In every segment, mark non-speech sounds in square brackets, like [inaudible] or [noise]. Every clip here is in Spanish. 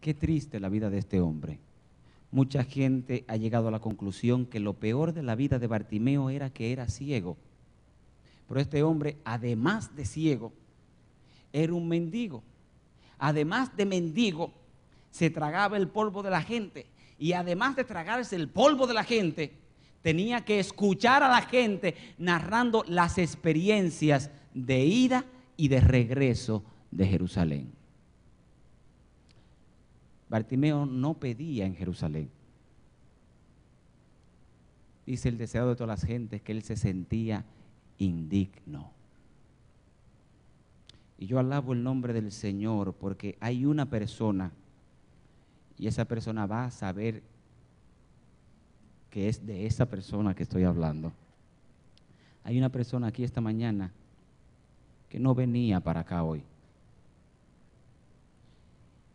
Qué triste la vida de este hombre. Mucha gente ha llegado a la conclusión que lo peor de la vida de Bartimeo era que era ciego. Pero este hombre, además de ciego, era un mendigo. Además de mendigo, se tragaba el polvo de la gente. Y además de tragarse el polvo de la gente, tenía que escuchar a la gente narrando las experiencias de ida y de regreso de Jerusalén. Bartimeo no pedía en Jerusalén. Dice el deseo de todas las gentes que él se sentía indigno. Y yo alabo el nombre del Señor porque hay una persona y esa persona va a saber que es de esa persona que estoy hablando. Hay una persona aquí esta mañana que no venía para acá hoy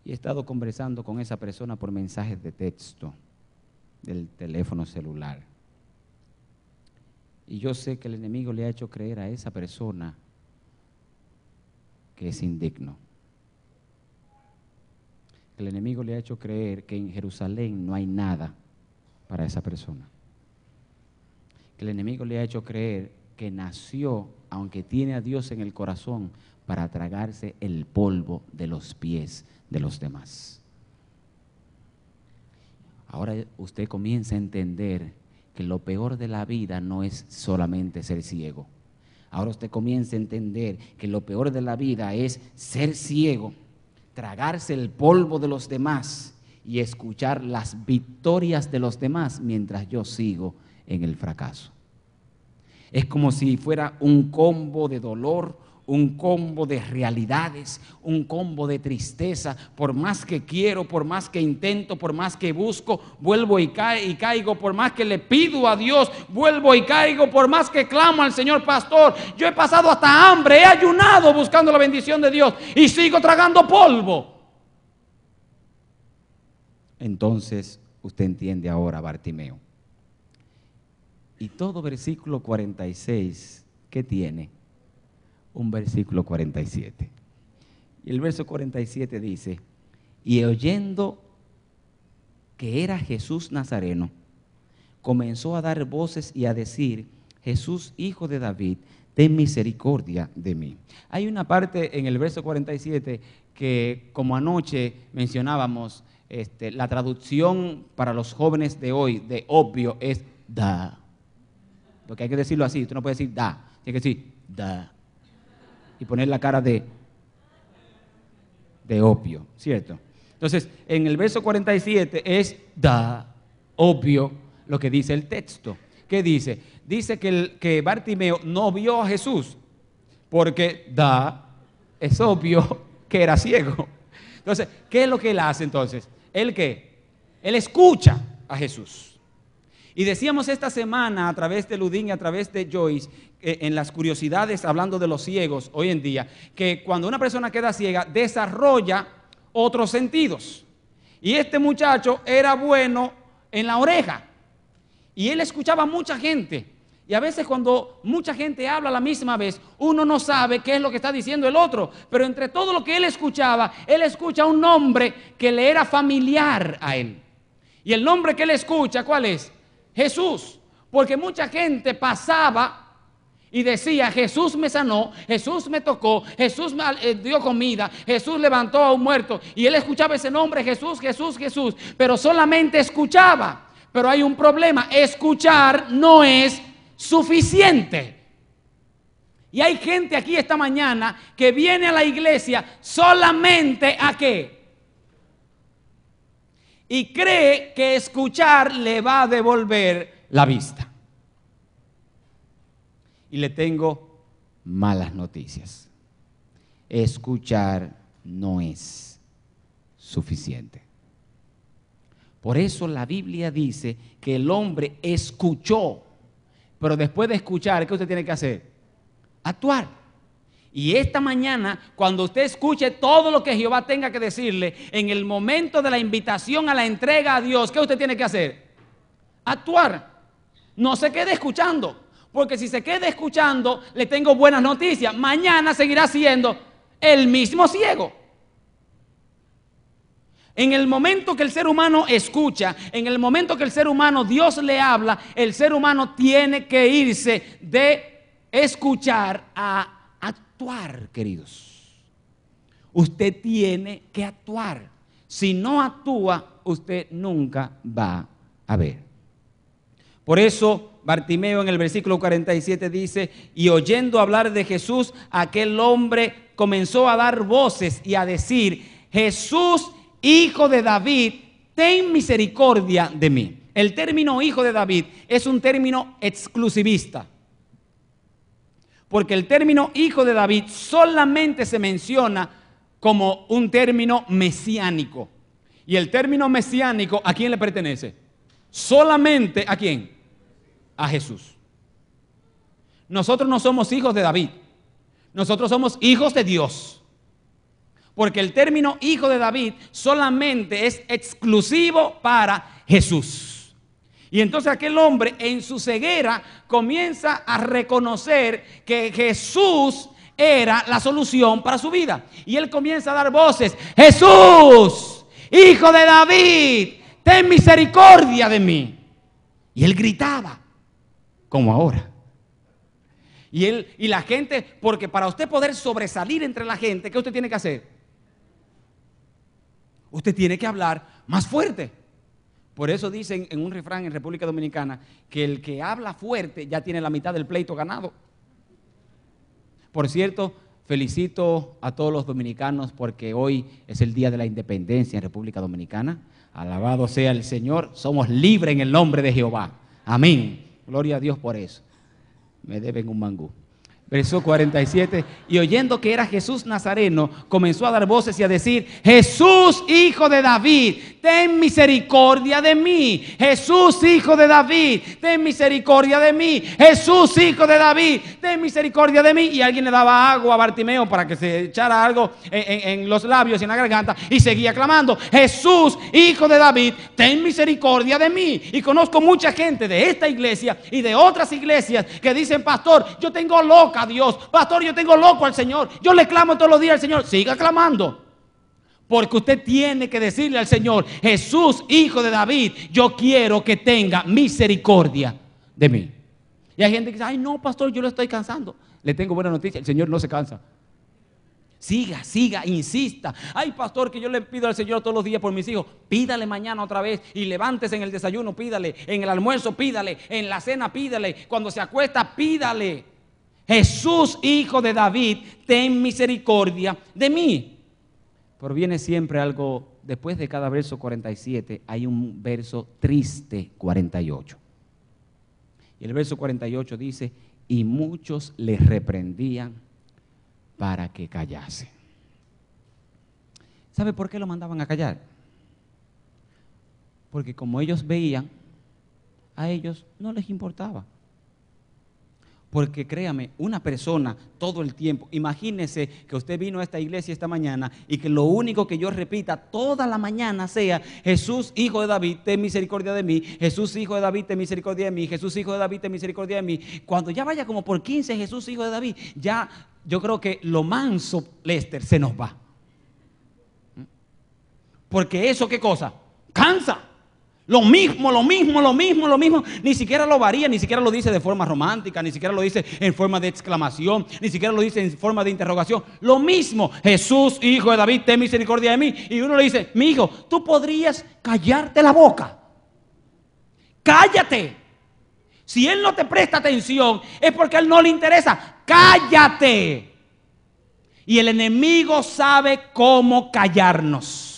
y he estado conversando con esa persona por mensajes de texto del teléfono celular. Y yo sé que el enemigo le ha hecho creer a esa persona que es indigno. El enemigo le ha hecho creer que en Jerusalén no hay nada para esa persona. Que el enemigo le ha hecho creer que nació aunque tiene a Dios en el corazón, para tragarse el polvo de los pies de los demás. Ahora usted comienza a entender que lo peor de la vida no es solamente ser ciego. Ahora usted comienza a entender que lo peor de la vida es ser ciego, tragarse el polvo de los demás y escuchar las victorias de los demás mientras yo sigo en el fracaso. Es como si fuera un combo de dolor, un combo de realidades, un combo de tristeza. Por más que quiero, por más que intento, por más que busco, vuelvo y, y, caigo, por más que le pido a Dios, vuelvo y caigo, por más que clamo al Señor Pastor. Yo he pasado hasta hambre, he ayunado buscando la bendición de Dios y sigo tragando polvo. Entonces usted entiende ahora, Bartimeo. Y todo versículo 46, ¿qué tiene? Un versículo 47. Y el verso 47 dice, y oyendo que era Jesús Nazareno, comenzó a dar voces y a decir, Jesús, hijo de David, ten misericordia de mí. Hay una parte en el verso 47 que, como anoche mencionábamos, este, la traducción para los jóvenes de hoy de obvio es da porque hay que decirlo así, tú no puedes decir da, tiene que decir da. Y poner la cara de, de opio, ¿cierto? Entonces, en el verso 47 es da, obvio, lo que dice el texto. ¿Qué dice? Dice que, el, que Bartimeo no vio a Jesús, porque da, es obvio [laughs] que era ciego. Entonces, ¿qué es lo que él hace entonces? el qué? Él escucha a Jesús. Y decíamos esta semana a través de Ludin y a través de Joyce, en las curiosidades, hablando de los ciegos hoy en día, que cuando una persona queda ciega, desarrolla otros sentidos. Y este muchacho era bueno en la oreja. Y él escuchaba a mucha gente. Y a veces cuando mucha gente habla a la misma vez, uno no sabe qué es lo que está diciendo el otro. Pero entre todo lo que él escuchaba, él escucha un nombre que le era familiar a él. Y el nombre que él escucha, ¿cuál es? Jesús, porque mucha gente pasaba y decía, Jesús me sanó, Jesús me tocó, Jesús me eh, dio comida, Jesús levantó a un muerto. Y él escuchaba ese nombre, Jesús, Jesús, Jesús, pero solamente escuchaba. Pero hay un problema, escuchar no es suficiente. Y hay gente aquí esta mañana que viene a la iglesia solamente a qué? y cree que escuchar le va a devolver la vista. Y le tengo malas noticias. Escuchar no es suficiente. Por eso la Biblia dice que el hombre escuchó, pero después de escuchar, ¿qué usted tiene que hacer? Actuar. Y esta mañana, cuando usted escuche todo lo que Jehová tenga que decirle, en el momento de la invitación a la entrega a Dios, ¿qué usted tiene que hacer? Actuar. No se quede escuchando, porque si se quede escuchando, le tengo buenas noticias. Mañana seguirá siendo el mismo ciego. En el momento que el ser humano escucha, en el momento que el ser humano Dios le habla, el ser humano tiene que irse de escuchar a actuar, queridos. Usted tiene que actuar. Si no actúa, usted nunca va a ver. Por eso Bartimeo en el versículo 47 dice, y oyendo hablar de Jesús, aquel hombre comenzó a dar voces y a decir, Jesús, hijo de David, ten misericordia de mí. El término hijo de David es un término exclusivista porque el término hijo de David solamente se menciona como un término mesiánico. Y el término mesiánico, ¿a quién le pertenece? Solamente a quién? A Jesús. Nosotros no somos hijos de David. Nosotros somos hijos de Dios. Porque el término hijo de David solamente es exclusivo para Jesús. Y entonces aquel hombre en su ceguera comienza a reconocer que Jesús era la solución para su vida. Y él comienza a dar voces, Jesús, hijo de David, ten misericordia de mí. Y él gritaba, como ahora. Y, él, y la gente, porque para usted poder sobresalir entre la gente, ¿qué usted tiene que hacer? Usted tiene que hablar más fuerte. Por eso dicen en un refrán en República Dominicana que el que habla fuerte ya tiene la mitad del pleito ganado. Por cierto, felicito a todos los dominicanos porque hoy es el Día de la Independencia en República Dominicana. Alabado sea el Señor, somos libres en el nombre de Jehová. Amén. Gloria a Dios por eso. Me deben un mangú. Verso 47. Y oyendo que era Jesús Nazareno, comenzó a dar voces y a decir, Jesús hijo de David, ten misericordia de mí. Jesús hijo de David, ten misericordia de mí. Jesús hijo de David, ten misericordia de mí. Y alguien le daba agua a Bartimeo para que se echara algo en, los labios y en la garganta. Y seguía clamando, Jesús hijo de David, ten misericordia de mí. Y conozco mucha gente de esta iglesia y de otras iglesias que dicen, pastor, yo tengo loco a Dios. Pastor, yo tengo loco al Señor. Yo le clamo todos los días al Señor. Siga clamando. Porque usted tiene que decirle al Señor, Jesús, hijo de David, yo quiero que tenga misericordia de mí. Y hay gente que dice, ay no, pastor, yo lo estoy cansando. Le tengo buena noticia, el Señor no se cansa. Siga, siga, insista. Ay, pastor, que yo le pido al Señor todos los días por mis hijos. Pídale mañana otra vez y levántese en el desayuno, pídale. En el almuerzo, pídale. En la cena, pídale. Cuando se acuesta, pídale. Jesús, hijo de David, ten misericordia de mí. Pero viene siempre algo, después de cada verso 47, hay un verso triste 48. Y el verso 48 dice, y muchos les reprendían para que callase. ¿Sabe por qué lo mandaban a callar? Porque como ellos veían, a ellos no les importaba. Porque créame, una persona todo el tiempo, imagínese que usted vino a esta iglesia esta mañana y que lo único que yo repita toda la mañana sea, Jesús, hijo de David, ten misericordia de mí, Jesús, hijo de David, ten misericordia de mí, Jesús, hijo de David, ten misericordia de mí. Cuando ya vaya como por 15, Jesús, hijo de David, ya yo creo que lo manso, Lester, se nos va. ¿Mm? Porque eso, ¿qué cosa? Cansa. Lo mismo, lo mismo, lo mismo, lo mismo. Ni siquiera lo varía, ni siquiera lo dice de forma romántica, ni siquiera lo dice en forma de exclamación, ni siquiera lo dice en forma de interrogación. Lo mismo, Jesús, hijo de David, ten misericordia de mí. Y uno le dice, mi hijo, tú podrías callarte la boca. Cállate. Si él no te presta atención, es porque a él no le interesa. Cállate. Y el enemigo sabe cómo callarnos.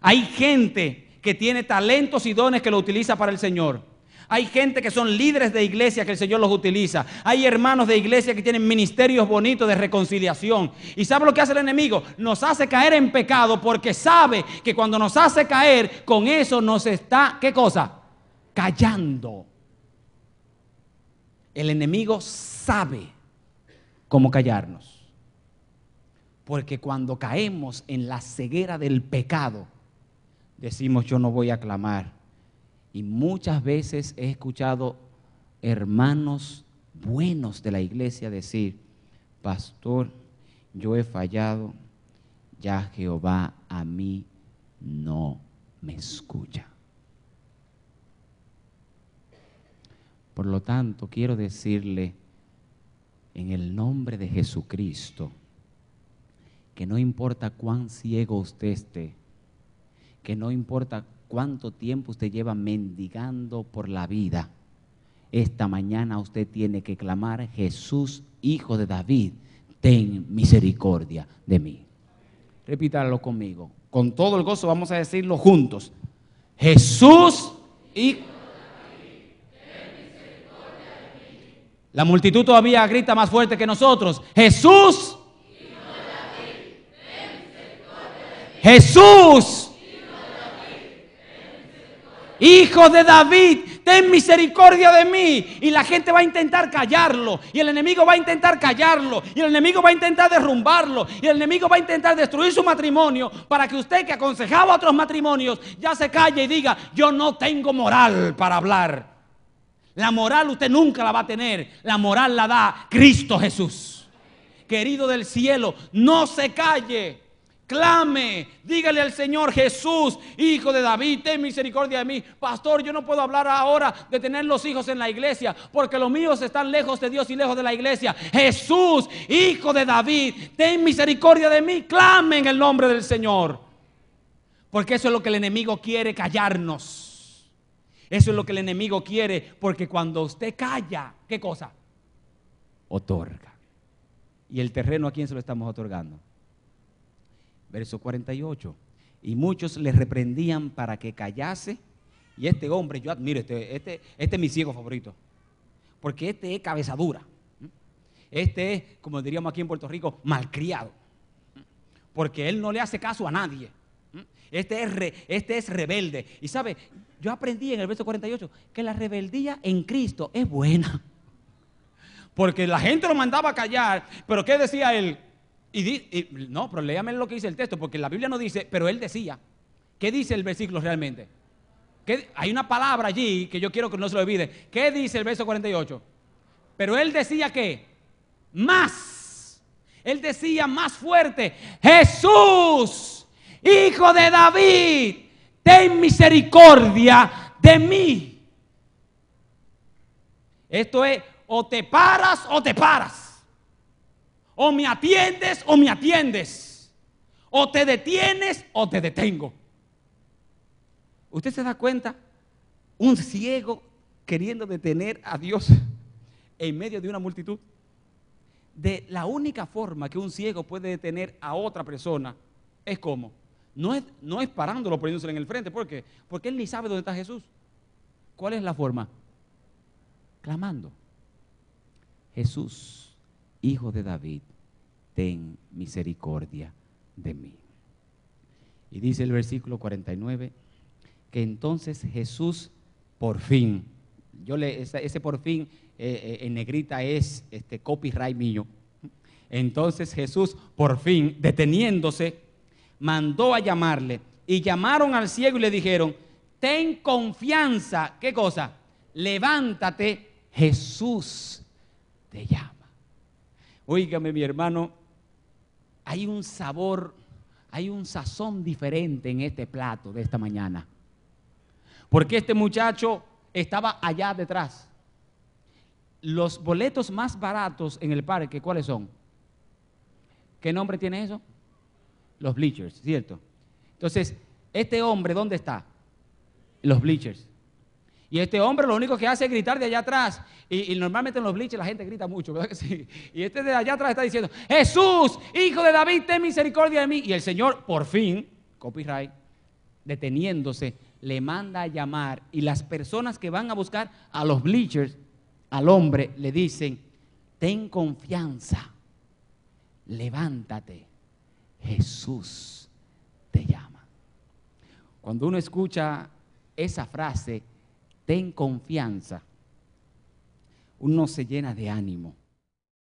Hay gente que tiene talentos y dones que lo utiliza para el Señor. Hay gente que son líderes de iglesia que el Señor los utiliza. Hay hermanos de iglesia que tienen ministerios bonitos de reconciliación. ¿Y sabe lo que hace el enemigo? Nos hace caer en pecado porque sabe que cuando nos hace caer, con eso nos está, ¿qué cosa? Callando. El enemigo sabe cómo callarnos. Porque cuando caemos en la ceguera del pecado, decimos yo no voy a clamar. Y muchas veces he escuchado hermanos buenos de la iglesia decir, pastor, yo he fallado, ya Jehová a mí no me escucha. Por lo tanto, quiero decirle en el nombre de Jesucristo que no importa cuán ciego usted esté, que no importa cuánto tiempo usted lleva mendigando por la vida, esta mañana usted tiene que clamar, Jesús, Hijo de David, ten misericordia de mí. Repítalo conmigo. Con todo el gozo vamos a decirlo juntos. Jesús, Hijo La multitud todavía grita más fuerte que nosotros. Jesús. Hijo David, ten misericordia de Jesús. Hijo de David, ten misericordia de mí. Y la gente va a intentar callarlo. Y el enemigo va a intentar callarlo. Y el enemigo va a intentar derrumbarlo. Y el enemigo va a intentar destruir su matrimonio. Para que usted que aconsejaba otros matrimonios ya se calle y diga, yo no tengo moral para hablar. La moral usted nunca la va a tener. La moral la da Cristo Jesús. Querido del cielo, no se calle clame, dígale al Señor Jesús, hijo de David, ten misericordia de mí. Pastor, yo no puedo hablar ahora de tener los hijos en la iglesia, porque los míos están lejos de Dios y lejos de la iglesia. Jesús, hijo de David, ten misericordia de mí, clame en el nombre del Señor. Porque eso es lo que el enemigo quiere, callarnos. Eso es lo que el enemigo quiere, porque cuando usted calla, ¿qué cosa? Otorga. ¿Y el terreno a quién se lo estamos otorgando? verso 48. Y muchos le reprendían para que callase. Y este hombre, yo admiro, este, este, este, es mi ciego favorito. Porque este es cabezadura. Este es, como diríamos aquí en Puerto Rico, malcriado. Porque él no le hace caso a nadie. Este es, este es rebelde. Y sabe, yo aprendí en el verso 48 que la rebeldía en Cristo es buena. Porque la gente lo mandaba a callar, pero ¿qué decía él? Y, no, pero léame lo que dice el texto, porque la Biblia no dice, pero él decía. ¿Qué dice el versículo realmente? Que hay una palabra allí que yo quiero que no se lo olvide. ¿Qué dice el verso 48? Pero él decía que más. Él decía más fuerte, Jesús, hijo de David, ten misericordia de mí. Esto es, o te paras o te paras. O me atiendes o me atiendes. O te detienes o te detengo. ¿Usted se da cuenta? Un ciego queriendo detener a Dios en medio de una multitud. De la única forma que un ciego puede detener a otra persona es como. No es, no es parándolo, poniéndoselo en el frente. ¿Por qué? Porque él ni sabe dónde está Jesús. ¿Cuál es la forma? Clamando. Jesús. Hijo de David, ten misericordia de mí. Y dice el versículo 49, que entonces Jesús por fin, yo le, ese, por fin eh, eh, en negrita es este copyright mío. Entonces Jesús por fin, deteniéndose, mandó a llamarle y llamaron al ciego y le dijeron, ten confianza, ¿qué cosa? Levántate, Jesús te llama. Óigame mi hermano, hay un sabor, hay un sazón diferente en este plato de esta mañana. Porque este muchacho estaba allá detrás. Los boletos más baratos en el parque, ¿cuáles son? ¿Qué nombre tiene eso? Los bleachers, ¿cierto? Entonces, este hombre, ¿dónde está? Los bleachers. Y este hombre lo único que hace es gritar de allá atrás. Y, normalmente en los bleachers la gente grita mucho, ¿verdad que sí? [laughs] Y este de allá atrás está diciendo, Jesús, hijo de David, ten misericordia de mí. Y el Señor, por fin, copyright, deteniéndose, le manda a llamar. Y las personas que van a buscar a los bleachers, al hombre, le dicen, ten confianza, levántate, Jesús te llama. Cuando uno escucha esa frase, Den confianza, uno se llena de ánimo.